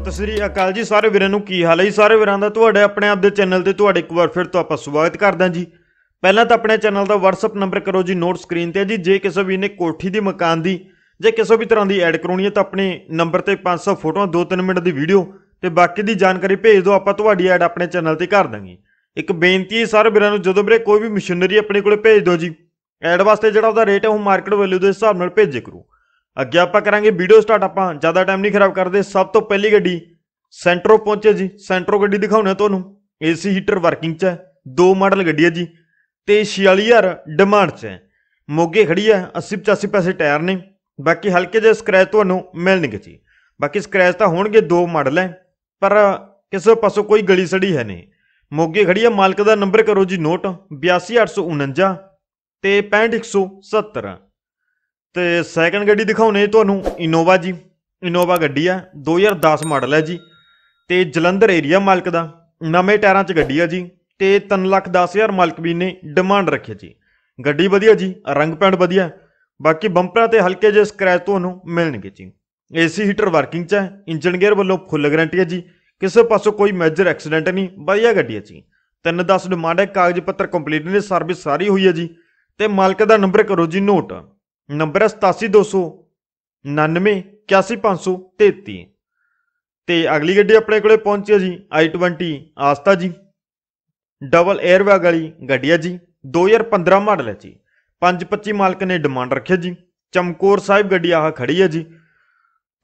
ਸਤਿ ਸ੍ਰੀ ਅਕਾਲ ਜੀ ਸਾਰੇ ਵੀਰਾਂ ਨੂੰ ਕੀ ਹਾਲ ਹੈ ਸਾਰੇ ਵੀਰਾਂ ਦਾ ਤੁਹਾਡੇ ਆਪਣੇ ਆਪ ਦੇ ਚੈਨਲ ਤੇ ਤੁਹਾਡੇ ਇੱਕ ਵਾਰ ਫਿਰ ਤੋਂ ਆਪਾਂ ਸਵਾਗਤ ਕਰਦੇ ਹਾਂ ਜੀ ਪਹਿਲਾਂ ਤਾਂ ਆਪਣੇ ਚੈਨਲ ਦਾ WhatsApp ਨੰਬਰ ਕਰੋ ਜੀ ਨੋਟ ਸਕਰੀਨ ਤੇ ਜੀ ਜੇ ਕਿਸੇ ਵੀ ਨੇ ਕੋਠੀ ਦੀ ਮਕਾਨ ਦੀ ਜੇ ਕਿਸੇ ਵੀ ਤਰ੍ਹਾਂ ਦੀ ਐਡ ਕਰਾਉਣੀ ਹੈ ਤਾਂ ਆਪਣੇ ਨੰਬਰ ਤੇ 500 ਫੋਟੋਆਂ 2-3 ਮਿੰਟ ਦੀ ਵੀਡੀਓ ਤੇ ਬਾਕੀ ਦੀ ਜਾਣਕਾਰੀ ਭੇਜ ਦਿਓ ਆਪਾਂ ਤੁਹਾਡੀ ਐਡ ਆਪਣੇ ਚੈਨਲ ਤੇ ਕਰ ਦਾਂਗੇ ਇੱਕ ਬੇਨਤੀ ਹੈ ਸਾਰੇ ਵੀਰਾਂ ਨੂੰ ਜਦੋਂ ਵੀਰੇ ਕੋਈ ਵੀ ਮਸ਼ੀਨਰੀ ਆਪਣੇ ਕੋਲੇ ਭੇਜ ਦਿਓ ਜੀ ਐਡ ਵਾਸਤੇ ਜਿਹੜਾ ਉਹਦਾ ਰੇਟ ਹੈ ਉਹ ਮਾਰਕੀਟ ਵੈਲਿਊ ਦੇ ਹਿਸਾਬ ਨਾਲ ਭੇਜੇ ਕਰੋ ਅੱਗੇ ਆਪਾਂ ਕਰਾਂਗੇ ਵੀਡੀਓ ਸਟਾਰਟ ਆਪਾਂ ਜ਼ਿਆਦਾ ਟਾਈਮ ਨਹੀਂ ਖਰਾਬ ਕਰਦੇ ਸਭ ਤੋਂ ਪਹਿਲੀ ਗੱਡੀ ਸੈਂਟਰੋ ਪਹੁੰਚੇ ਜੀ ਸੈਂਟਰੋ ਗੱਡੀ ਦਿਖਾਉਣਾ ਤੁਹਾਨੂੰ ਏਸੀ ਹੀਟਰ ਵਰਕਿੰਗ 'ਚ ਹੈ ਦੋ ਮਾਡਲ ਗੱਡੀ ਹੈ ਜੀ ਤੇ 46000 ਡਿਮਾਂਡ 'ਚ ਹੈ ਮੋਗੇ ਖੜੀ ਹੈ 80 85 ਪੈਸੇ ਟਾਇਰ ਨੇ ਬਾਕੀ ਹਲਕੇ ਜਿਹੇ ਸਕ੍ਰੈਚ ਤੁਹਾਨੂੰ ਮਿਲਣਗੇ ਜੀ ਬਾਕੀ ਸਕ੍ਰੈਚ ਤਾਂ ਹੋਣਗੇ ਦੋ ਮਾਡਲ ਹੈ ਪਰ ਕਿਸੇ ਪਾਸੋਂ ਕੋਈ ਗਲੀ ਸੜੀ ਹੈ ਨਹੀਂ ਮੋਗੇ ਖੜੀ ਹੈ ਮਾਲਕ ਦਾ ਨੰਬਰ ਕਰੋ ਜੀ ਨੋਟ 82849 ਤੇ 65170 ਤੇ ਸੈਕੰਡ ਗੱਡੀ ਦਿਖਾਉਨੇ ਤੁਹਾਨੂੰ ਇਨੋਵਾ ਜੀ ਇਨੋਵਾ ਗੱਡੀ ਆ 2010 ਮਾਡਲ ਹੈ ਜੀ ਤੇ ਜਲੰਧਰ ਏਰੀਆ ਮਾਲਕ ਦਾ ਨਵੇਂ ਟਾਇਰਾਂ 'ਚ ਗੱਡੀ ਆ ਜੀ ਤੇ 3 ਲੱਖ 10000 ਮਾਲਕ ਵੀ ਨੇ ਡਿਮਾਂਡ ਰੱਖਿਆ ਜੀ ਗੱਡੀ ਵਧੀਆ ਜੀ ਰੰਗ ਪੈਂਟ ਵਧੀਆ ਬਾਕੀ ਬੰਪਰਾਂ ਤੇ ਹਲਕੇ ਜਿਹੇ ਸਕ੍ਰੈਚ ਤੁਹਾਨੂੰ ਮਿਲਣਗੇ ਜੀ ਏਸੀ ਹੀਟਰ ਵਰਕਿੰਗ 'ਚ ਹੈ ਇੰਜਨ ਗੇਅਰ ਵੱਲੋਂ ਫੁੱਲ ਗਾਰੰਟੀ ਹੈ ਜੀ ਕਿਸੇ ਪਾਸੋਂ ਕੋਈ ਮੇਜਰ ਐਕਸੀਡੈਂਟ ਨਹੀਂ ਵਧੀਆ ਗੱਡੀ ਹੈ ਜੀ 310 ਡਿਮਾਂਡ ਹੈ ਕਾਗਜ਼ ਪੱਤਰ ਕੰਪਲੀਟ ਨੇ ਸਰਵਿਸ ਸਾਰੀ ਹੋਈ ਹੈ ਜੀ ਤੇ ਮਾਲਕ ਦਾ ਨੰਬਰ ਕਰੋ ਜੀ ਨੋਟ ਨੰਬਰ 8729991533 ਤੇ ਅਗਲੀ ਗੱਡੀ ਆਪਣੇ ਕੋਲੇ ਪਹੁੰਚੀ ਹੈ ਜੀ i20 ਆਸਤਾ ਜੀ ਡਬਲ 에ਅਰਬੈਗ ਵਾਲੀ ਗੱਡੀ ਹੈ ਜੀ 2015 ਮਾਡਲ ਹੈ ਜੀ 525 ਮਾਲਕ ਨੇ ਡਿਮਾਂਡ ਰੱਖਿਆ ਜੀ ਚਮਕੌਰ ਸਾਹਿਬ ਗੱਡੀ ਆਹ ਖੜੀ ਹੈ ਜੀ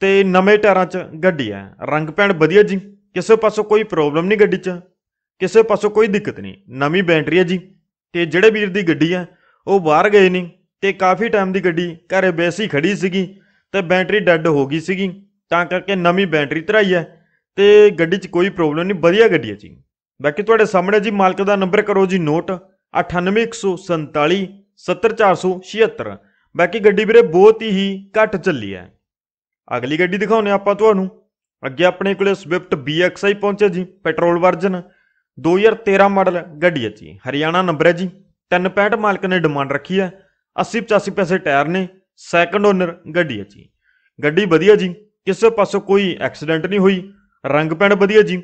ਤੇ ਨਵੇਂ ਟਾਇਰਾਂ 'ਚ ਗੱਡੀ ਹੈ ਰੰਗ ਪੈਣ ਵਧੀਆ ਜੀ ਕਿਸੇ ਪਾਸੋਂ ਕੋਈ ਪ੍ਰੋਬਲਮ ਨਹੀਂ ਗੱਡੀ 'ਚ ਕਿਸੇ ਪਾਸੋਂ ਕੋਈ ਦਿੱਕਤ ਨਹੀਂ ਨਵੀਂ ਬੈਟਰੀ ਹੈ ਜੀ ਤੇ ਜਿਹੜੇ ਵੀਰ ਦੀ ਗੱਡੀ ਹੈ ਉਹ ਬਾਹਰ ਗਏ ਨਹੀਂ ਤੇ ਕਾਫੀ ਟਾਈਮ ਦੀ ਗੱਡੀ ਘਰੇ ਬੈਸੀ ਖੜੀ ਸੀਗੀ ਤੇ ਬੈਟਰੀ ਡੈੱਡ ਹੋ ਗਈ ਸੀਗੀ ਤਾਂ ਕਰਕੇ ਨਵੀਂ ਬੈਟਰੀ ਧਰਾਈ ਹੈ ਤੇ ਗੱਡੀ 'ਚ ਕੋਈ ਪ੍ਰੋਬਲਮ ਨਹੀਂ ਵਧੀਆ ਗੱਡੀ ਹੈ ਜੀ ਬਾਕੀ ਤੁਹਾਡੇ ਸਾਹਮਣੇ ਜੀ ਮਾਲਕ ਦਾ ਨੰਬਰ ਕਰੋ ਜੀ ਨੋਟ 98147 70476 ਬਾਕੀ ਗੱਡੀ ਵੀਰੇ ਬਹੁਤ ਹੀ ਘੱਟ ਚੱਲੀ ਹੈ ਅਗਲੀ ਗੱਡੀ ਦਿਖਾਉਨੇ ਆਪਾਂ ਤੁਹਾਨੂੰ ਅੱਗੇ ਆਪਣੇ ਕੋਲੇ ਸਵਿਫਟ BXI ਪਹੁੰਚਿਆ ਜੀ ਪੈਟਰੋਲ ਵਰਜਨ 2013 ਮਾਡਲ ਗੱਡੀ ਹੈ ਜੀ ਹਰਿਆਣਾ ਨੰਬਰ ਹੈ ਜੀ 365 ਮਾਲਕ ਨੇ ਡਿਮਾਂਡ ਰੱਖੀ ਹੈ 80 85 ਪੈਸੇ ਟਾਇਰ ਨੇ ਸੈਕੰਡ ਓਨਰ ਗੱਡੀ ਹੈ ਜੀ ਗੱਡੀ ਵਧੀਆ ਜੀ ਕਿਸੇ ਪਾਸੋਂ ਕੋਈ ਐਕਸੀਡੈਂਟ ਨਹੀਂ ਹੋਈ ਰੰਗ ਪੈਣ ਵਧੀਆ ਜੀ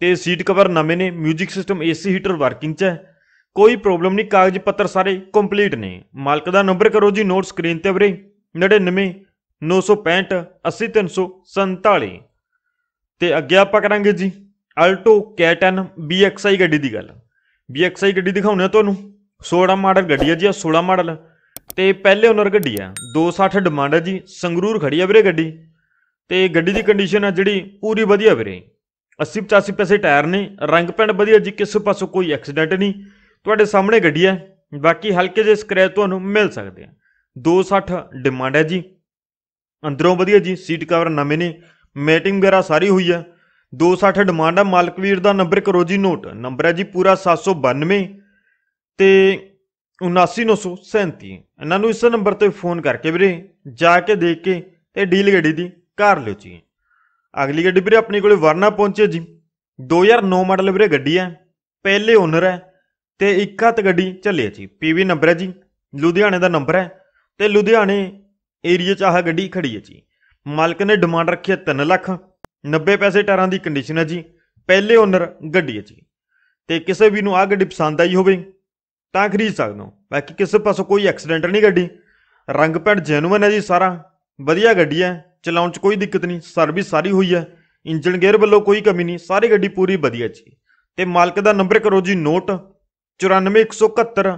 ਤੇ ਸੀਟ ਕਵਰ ਨਵੇਂ ਨੇ 뮤직 ਸਿਸਟਮ ਏਸੀ ਹੀਟਰ ਵਰਕਿੰਗ 'ਚ ਹੈ ਕੋਈ ਪ੍ਰੋਬਲਮ ਨਹੀਂ ਕਾਗਜ਼ ਪੱਤਰ ਸਾਰੇ ਕੰਪਲੀਟ ਨੇ ਮਾਲਕ ਦਾ ਨੰਬਰ ਕਰੋ ਜੀ ਨੋਟ ਸਕਰੀਨ ਤੇ ਵੀਰੇ 99 965 80347 ਤੇ ਅੱਗੇ ਆਪਾਂ ਕਰਾਂਗੇ ਜੀ ਅਲਟੋ K10 BXI ਗੱਡੀ ਦੀ ਗੱਲ BXI ਗੱਡੀ ਦਿਖਾਉਣੇ ਆ ਤੁਹਾਨੂੰ 16 ਮਾਡਲ ਗੱਡੀ ਹੈ ਜੀ ਆ 16 ਮਾਡਲ ਤੇ ਪਹਿਲੇ ਓਨਰ ਗੱਡੀ ਆ 260 ਡਿਮਾਂਡ ਹੈ ਜੀ ਸੰਗਰੂਰ ਖੜੀ ਆ ਵੀਰੇ ਗੱਡੀ ਤੇ ਗੱਡੀ ਦੀ ਕੰਡੀਸ਼ਨ ਆ ਜਿਹੜੀ ਪੂਰੀ ਵਧੀਆ ਵੀਰੇ 80 85 ਪੈਸੇ ਟਾਇਰ ਨੇ ਰੰਗ ਪੈਂਟ ਵਧੀਆ ਜੀ ਕਿਸੇ ਪਾਸੋਂ ਕੋਈ ਐਕਸੀਡੈਂਟ ਨਹੀਂ ਤੁਹਾਡੇ ਸਾਹਮਣੇ ਗੱਡੀ ਆ ਬਾਕੀ ਹਲਕੇ ਜਿਹੇ ਸਕ੍ਰੈਚ ਤੁਹਾਨੂੰ ਮਿਲ ਸਕਦੇ ਆ 260 ਡਿਮਾਂਡ ਹੈ ਜੀ ਅੰਦਰੋਂ ਵਧੀਆ ਜੀ ਸੀਟ ਕਵਰ ਨਵੇਂ ਨੇ ਮੈਟਿੰਗ ਵਗੈਰਾ ਸਾਰੀ ਹੋਈ ਆ 260 ਡਿਮਾਂਡ ਆ ਮਾਲਕ ਵੀਰ ਦਾ ਨੰਬਰ ਕਰੋ ਜੀ ਨੋਟ ਨੰਬਰ ਹੈ ਜੀ ਪੂਰਾ 792 ਤੇ 79937 ਇਹਨਾਂ ਨੂੰ ਇਸ ਨੰਬਰ ਤੇ ਫੋਨ ਕਰਕੇ ਵੀਰੇ ਜਾ ਕੇ ਦੇਖ ਕੇ ਤੇ ਡੀਲ ਗੱਡੀ ਦੀ ਕਰ ਲਿਓ ਜੀ ਅਗਲੀ ਗੱਡੀ ਵੀਰੇ ਆਪਣੇ ਕੋਲੇ ਵਰਨਾ ਪਹੁੰਚੇ ਜੀ 2009 ਮਾਡਲ ਵੀਰੇ ਗੱਡੀ ਹੈ ਪਹਿਲੇ ਓਨਰ ਹੈ ਤੇ ਇੱਕ ਹੱਥ ਗੱਡੀ ਚੱਲੇ ਜੀ ਪੀਵੀ ਨੰਬਰ ਹੈ ਜੀ ਲੁਧਿਆਣੇ ਦਾ ਨੰਬਰ ਹੈ ਤੇ ਲੁਧਿਆਣੇ ਏਰੀਆ 'ਚ ਆਹ ਗੱਡੀ ਖੜੀ ਹੈ ਜੀ ਮਾਲਕ ਨੇ ਡਿਮਾਂਡ ਰੱਖੀ ਹੈ 3 ਲੱਖ 90 ਪੈਸੇ ਟਾਰਾਂ ਦੀ ਕੰਡੀਸ਼ਨ ਹੈ ਜੀ ਪਹਿਲੇ ਓਨਰ ਗੱਡੀ ਹੈ ਜੀ ਤੇ ਕਿਸੇ ਵੀ ਨੂੰ ਆਹ ਗੱਡੀ ਪਸੰਦ ਆਈ ਹੋਵੇ ਤਾਂ ਖਰੀਦ ਸਕਦੇ ਹੋ ਬਾਕੀ ਕਿਸੇ ਪਾਸੋਂ ਕੋਈ ਐਕਸੀਡੈਂਟ ਨਹੀਂ ਗੱਡੀ ਰੰਗ ਪੈਂਟ ਜੈਨੂਇਨ ਹੈ ਜੀ ਸਾਰਾ ਵਧੀਆ ਗੱਡੀ ਹੈ ਚਲਾਉਣ 'ਚ ਕੋਈ ਦਿੱਕਤ ਨਹੀਂ ਸਰਵਿਸ ਸਾਰੀ ਹੋਈ ਹੈ ਇੰਜਨ ਗੇਅਰ ਵੱਲੋਂ ਕੋਈ ਕਮੀ ਨਹੀਂ ਸਾਰੀ ਗੱਡੀ ਪੂਰੀ ਵਧੀਆ ਜੀ ਤੇ ਮਾਲਕ ਦਾ ਨੰਬਰ ਕਰੋ ਜੀ ਨੋਟ 94171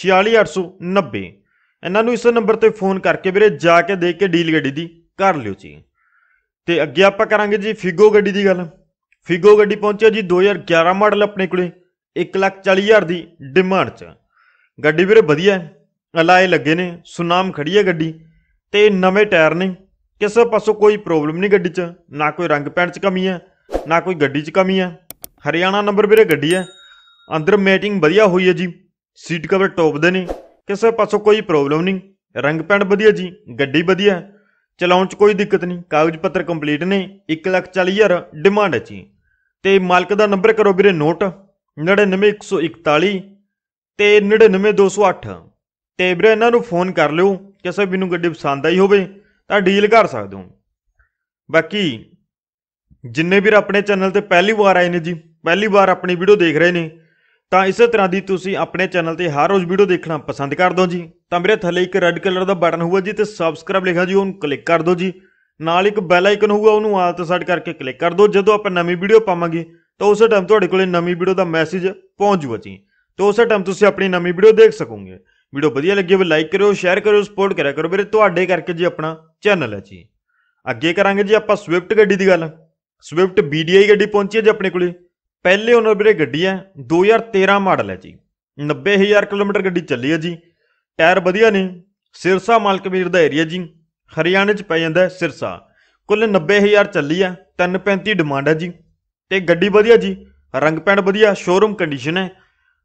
46890 ਇਹਨਾਂ ਨੂੰ ਇਸ ਨੰਬਰ ਤੇ ਫੋਨ ਕਰਕੇ ਵੀਰੇ ਜਾ ਕੇ ਦੇਖ ਕੇ ਡੀਲ ਗੱਡੀ ਦੀ ਕਰ ਲਿਓ ਜੀ ਤੇ ਅੱਗੇ ਆਪਾਂ ਕਰਾਂਗੇ ਜੀ ਫਿਗੋ ਗੱਡੀ ਦੀ ਗੱਲ ਫਿਗੋ ਗੱਡੀ ਪਹੁੰਚਿਆ ਜੀ 2011 ਮਾਡਲ ਆਪਣੇ ਕੋਲੇ 1,40,000 ਹਜ਼ਾਰ ਦੀ ਡਿਮਾਂਡ 'ਚ ਗੱਡੀ ਵੀਰੇ ਵਧੀਆ ਅਲਾਏ ਲੱਗੇ ਨੇ ਸੁਨਾਮ ਖੜੀ ਹੈ ਗੱਡੀ ਤੇ ਨਵੇਂ ਟਾਇਰ ਨੇ ਕਿਸੇ ਪਾਸੋਂ ਕੋਈ ਪ੍ਰੋਬਲਮ ਨਹੀਂ ਗੱਡੀ 'ਚ ਨਾ ਕੋਈ ਰੰਗ ਪੈਣ 'ਚ ਕਮੀ ਹੈ ਨਾ ਕੋਈ ਗੱਡੀ 'ਚ ਕਮੀ ਹੈ ਹਰਿਆਣਾ ਨੰਬਰ ਵੀਰੇ ਗੱਡੀ ਹੈ ਅੰਦਰ ਮੈਟਿੰਗ ਵਧੀਆ ਹੋਈ ਹੈ ਜੀ ਸੀਟ ਕਵਰ ਟੌਪ ਦੇ ਨੇ ਕਿਸੇ ਪਾਸੋਂ ਕੋਈ ਪ੍ਰੋਬਲਮ ਨਹੀਂ ਰੰਗ ਪੈਣ ਵਧੀਆ ਜੀ ਗੱਡੀ ਵਧੀਆ ਚਲਾਉਣ 'ਚ ਕੋਈ ਦਿੱਕਤ ਨਹੀਂ ਕਾਗਜ਼ ਪੱਤਰ ਕੰਪਲੀਟ ਨੇ 1,40,000 ਹਜ਼ਾਰ ਡਿਮਾਂਡ ਹੈ ਜੀ ਤੇ ਮਾਲਕ ਦਾ ਨੰਬਰ ਕਰੋ ਵੀਰੇ ਨੋਟ 99141 ਤੇ 99208 ਤੇ ਵੀਰੇ ਇਹਨਾਂ ਨੂੰ ਫੋਨ ਕਰ ਲਿਓ ਕਿਸੇ ਵੀ ਨੂੰ ਗੱਡੀ ਪਸੰਦ ਆਈ ਹੋਵੇ ਤਾਂ ਡੀਲ ਕਰ ਸਕਦੇ ਹੋ ਬਾਕੀ ਜਿੰਨੇ ਵੀਰ ਆਪਣੇ ਚੈਨਲ ਤੇ ਪਹਿਲੀ ਵਾਰ ਆਏ ਨੇ ਜੀ ਪਹਿਲੀ ਵਾਰ ਆਪਣੀ ਵੀਡੀਓ ਦੇਖ ਰਹੇ ਨੇ ਤਾਂ ਇਸੇ ਤਰ੍ਹਾਂ ਦੀ ਤੁਸੀਂ ਆਪਣੇ ਚੈਨਲ ਤੇ ਹਰ ਰੋਜ਼ ਵੀਡੀਓ ਦੇਖਣਾ ਪਸੰਦ ਕਰ ਹੋ ਜੀ ਤਾਂ ਮੇਰੇ ਥੱਲੇ ਇੱਕ ਰੈੱਡ ਕਲਰ ਦਾ ਬਟਨ ਹੋਊਗਾ ਜੀ ਤੇ ਸਬਸਕ੍ਰਾਈਬ ਲਿਖਿਆ ਜੀ ਉਹਨੂੰ ਕਲਿੱਕ ਕਰ ਦਿਓ ਜੀ ਨਾਲ ਇੱਕ ਬੈਲ ਆਈਕਨ ਹੋਊਗਾ ਉਹਨੂੰ ਆਲ ਤੇ ਸੈੱਟ ਕਰਕੇ ਕਲਿੱਕ ਕਰ ਦਿਓ ਜਦੋਂ ਆਪਾਂ ਨਵੀਂ ਵੀਡੀਓ ਪਾਵਾਂਗੇ ਤਾਂ ਉਸੇ ਟਾਈਮ ਤੁਹਾਡੇ ਕੋਲੇ ਨਵੀਂ ਵੀਡੀਓ ਦਾ ਮੈਸੇਜ ਪਹੁੰਚ ਜੂਗਾ ਜੀ ਤਾਂ ਉਸੇ ਟਾਈਮ ਤੁਸੀਂ ਆਪਣੀ ਨਵੀਂ ਵੀਡੀਓ ਦੇਖ ਸਕੋਗੇ ਵੀਡੀਓ ਵਧੀਆ ਲੱਗੀ ਹੋਵੇ ਲਾਈਕ ਕਰਿਓ ਸ਼ੇਅਰ ਕਰਿਓ ਸਪੋਰਟ ਕਰਿਆ ਕਰੋ ਵੀਰੇ ਤੁਹਾਡੇ ਕਰਕੇ ਜੀ ਆਪਣਾ ਚੈਨਲ ਹੈ ਜੀ ਅੱਗੇ ਕਰਾਂਗੇ ਜੀ ਆਪਾਂ ਸਵਿਫਟ ਗੱਡੀ ਦੀ ਗੱਲ ਸਵਿਫਟ BDI ਗੱਡੀ ਪਹੁੰਚੀ ਹੈ ਜੀ ਆਪਣੇ ਕੋਲੇ ਪਹਿਲੇ ਉਹਨਾਂ ਵੀਰੇ ਗੱਡੀ ਹੈ 2013 ਮਾਡਲ ਹੈ ਜੀ 90000 ਕਿਲੋਮੀਟਰ ਗੱਡੀ ਚੱਲੀ ਹੈ ਜੀ ਟਾਇਰ ਵਧੀਆ ਨੇ ਸਿਰਸਾ ਮਾਲਕ ਵੀਰ ਦਾ ਏਰੀਆ ਜੀ ਹਰਿਆਣੇ ਚ ਪੈ ਜਾਂਦਾ ਸਿਰਸਾ ਕੁੱਲ 90000 ਚੱਲੀ ਆ 335 ਡਿਮਾਂਡ ਹੈ ਜੀ ਤੇ ਗੱਡੀ ਵਧੀਆ ਜੀ ਰੰਗ ਪੈਂਟ ਵਧੀਆ ਸ਼ੋਰੂਮ ਕੰਡੀਸ਼ਨ ਹੈ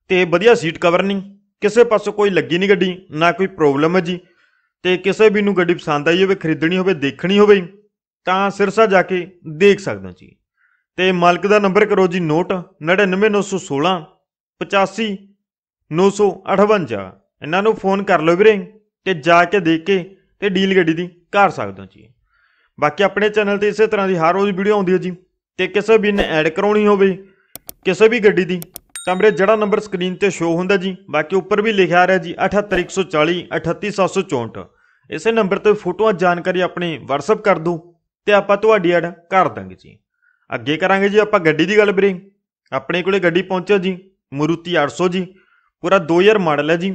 ਤੇ ਵਧੀਆ ਸੀਟ ਕਵਰ ਨਹੀਂ ਕਿਸੇ ਪਾਸੋਂ ਕੋਈ ਲੱਗੀ ਨਹੀਂ ਗੱਡੀ ਨਾ ਕੋਈ ਪ੍ਰੋਬਲਮ ਹੈ ਜੀ ਤੇ ਕਿਸੇ ਵੀ ਨੂੰ ਗੱਡੀ ਪਸੰਦ ਆਈ ਹੋਵੇ ਖਰੀਦਣੀ ਹੋਵੇ ਦੇਖਣੀ ਹੋਵੇ ਤਾਂ ਸਿਰਸਾ ਜਾ ਕੇ ਦੇਖ ਸਕਦੇ ਹੋ ਜੀ ਤੇ ਮਾਲਕ ਦਾ ਨੰਬਰ ਕਰੋ ਜੀ ਨੋਟ 99916 85 958 ਇਹਨਾਂ ਨੂੰ ਫੋਨ ਕਰ ਲਓ ਵੀਰੇ ਤੇ ਜਾ ਕੇ ਦੇਖ ਕੇ ਤੇ ਡੀਲ ਗੱਡੀ ਦੀ ਕਰ ਸਕਦੇ ਹੋ ਜੀ ਬਾਕੀ ਆਪਣੇ ਚੈਨਲ ਤੇ ਇਸੇ ਤਰ੍ਹਾਂ ਦੀ ਹਰ ਰੋਜ਼ ਵੀਡੀਓ ਆਉਂਦੀ ਹੈ ਜੀ ਤੇ ਕਿਸੇ ਵੀ ਨੇ ਐਡ ਕਰਾਉਣੀ ਹੋਵੇ ਕਿਸੇ ਵੀ ਗੱਡੀ ਦੀ ਤਾਂ ਮੇਰੇ ਜਿਹੜਾ ਨੰਬਰ ਸਕਰੀਨ ਤੇ ਸ਼ੋ ਹੁੰਦਾ ਜੀ ਬਾਕੀ ਉੱਪਰ ਵੀ ਲਿਖਿਆ ਆ ਰਿਹਾ ਜੀ 78140 38764 ਇਸੇ ਨੰਬਰ ਤੇ ਫੋਟੋਆਂ ਜਾਣਕਾਰੀ ਆਪਣੀ WhatsApp ਕਰ ਦੋ ਤੇ ਆਪਾਂ ਤੁਹਾਡੀ ਐਡ ਕਰ ਦਾਂਗੇ ਜੀ ਅੱਗੇ ਕਰਾਂਗੇ ਜੀ ਆਪਾਂ ਗੱਡੀ ਦੀ ਗੱਲ ਵੀਰੇ ਆਪਣੇ ਕੋਲੇ ਗੱਡੀ ਪਹੁੰਚਿਆ ਜੀ ਮਰੂਤੀ 800 ਜੀ ਪੂਰਾ 2000 ਮਾਡਲ ਹੈ ਜੀ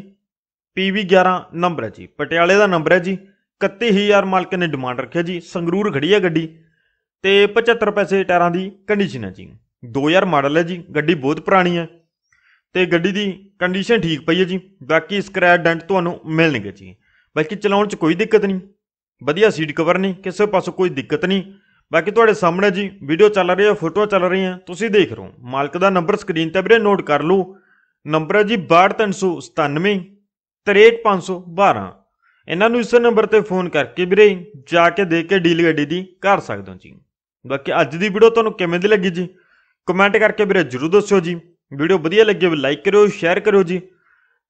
ਪੀਵੀ 11 ਨੰਬਰ ਹੈ ਜੀ ਪਟਿਆਲੇ ਦਾ ਨੰਬਰ ਹੈ ਜੀ 31000 ਮਾਲਕ ਨੇ ਡਿਮਾਂਡ ਰੱਖਿਆ ਜੀ ਸੰਗਰੂਰ ਖੜੀ ਹੈ ਗੱਡੀ ਤੇ 75 ਪੈਸੇ ਟਾਇਰਾਂ ਦੀ ਕੰਡੀਸ਼ਨ ਹੈ ਜੀ 2000 ਮਾਡਲ ਹੈ ਜੀ ਗੱਡੀ ਬਹੁਤ ਪੁਰਾਣੀ ਹੈ ਤੇ ਗੱਡੀ ਦੀ ਕੰਡੀਸ਼ਨ ਠੀਕ ਪਈ ਹੈ ਜੀ ਬਾਕੀ ਸਕ੍ਰੈਚ ਡੈਂਟ ਤੁਹਾਨੂੰ ਮਿਲਣਗੇ ਜੀ ਬਾਕੀ ਚਲਾਉਣ 'ਚ ਕੋਈ ਦਿੱਕਤ ਨਹੀਂ ਵਧੀਆ ਸੀਟ ਕਵਰ ਨਹੀਂ ਕਿਸੇ ਪਾਸੋਂ ਕੋਈ ਦਿੱਕਤ ਨਹੀਂ ਬਾਕੀ ਤੁਹਾਡੇ ਸਾਹਮਣੇ ਜੀ ਵੀਡੀਓ ਚੱਲ ਰਹੀ ਹੈ ਫੋਟੋ ਚੱਲ ਰਹੀ ਹੈ ਤੁਸੀਂ ਦੇਖ ਰਹੇ ਹੋ ਮਾਲਕ ਦਾ ਨੰਬਰ ਸਕਰੀਨ ਤੇ ਵੀਰੇ ਨੋਟ ਕਰ ਲਓ ਨੰਬਰ ਹੈ ਜੀ 62397 63512 ਇਹਨਾਂ ਨੂੰ ਇਸ ਨੰਬਰ ਤੇ ਫੋਨ ਕਰਕੇ ਵੀਰੇ ਜਾ ਕੇ ਦੇਖ ਕੇ ਡੀਲ ਗੱਡੀ ਦੀ ਕਰ ਸਕਦੇ ਹੋ ਜੀ ਬਾਕੀ ਅੱਜ ਦੀ ਵੀਡੀਓ ਤੁਹਾਨੂੰ ਕਿਵੇਂ ਦੀ ਲੱਗੀ ਜੀ ਕਮੈਂਟ ਕਰਕੇ ਵੀਰੇ ਜਰੂਰ ਦੱਸਿਓ ਜੀ ਵੀਡੀਓ ਵਧੀਆ ਲੱਗੀ ਹੋਵੇ ਲਾਈਕ ਕਰਿਓ ਸ਼ੇਅਰ ਕਰਿਓ ਜੀ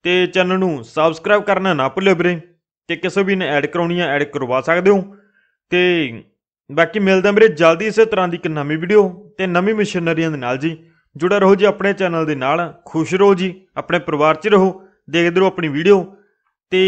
ਤੇ ਚੈਨਲ ਨੂੰ ਸਬਸਕ੍ਰਾਈਬ ਕਰਨਾ ਨਾ ਭੁੱਲਿਓ ਵੀਰੇ ਤੇ ਕਿਸੇ ਵੀ ਨੇ ਐਡ ਕਰਾਉਣੀ ਹੈ ਐਡ ਕਰਵਾ ਸਕਦੇ ਹੋ ਤੇ ਬਾਕੀ ਮਿਲਦਾ ਵੀਰੇ ਜਲਦੀ ਇਸੇ ਤਰ੍ਹਾਂ ਦੀ ਇੱਕ ਨਵੀਂ ਵੀਡੀਓ ਤੇ ਨਵੀਂ ਮਿਸ਼ਨਰੀਆਂ ਦੇ ਨਾਲ ਜੀ ਜੁੜਾ ਰਹੋ ਜੀ ਆਪਣੇ ਚੈਨਲ ਦੇ ਨਾਲ ਖੁਸ਼ ਰਹੋ ਜੀ ਆਪਣੇ ਪਰਿਵਾਰ 'ਚ ਰਹੋ ਦੇਖਦੇ ਰਹੋ ਆਪਣੀ ਵੀਡੀਓ ਤੇ